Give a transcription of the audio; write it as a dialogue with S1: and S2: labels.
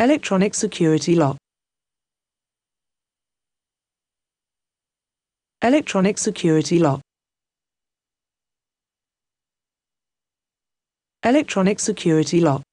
S1: Electronic security lock. Electronic security lock. Electronic security lock.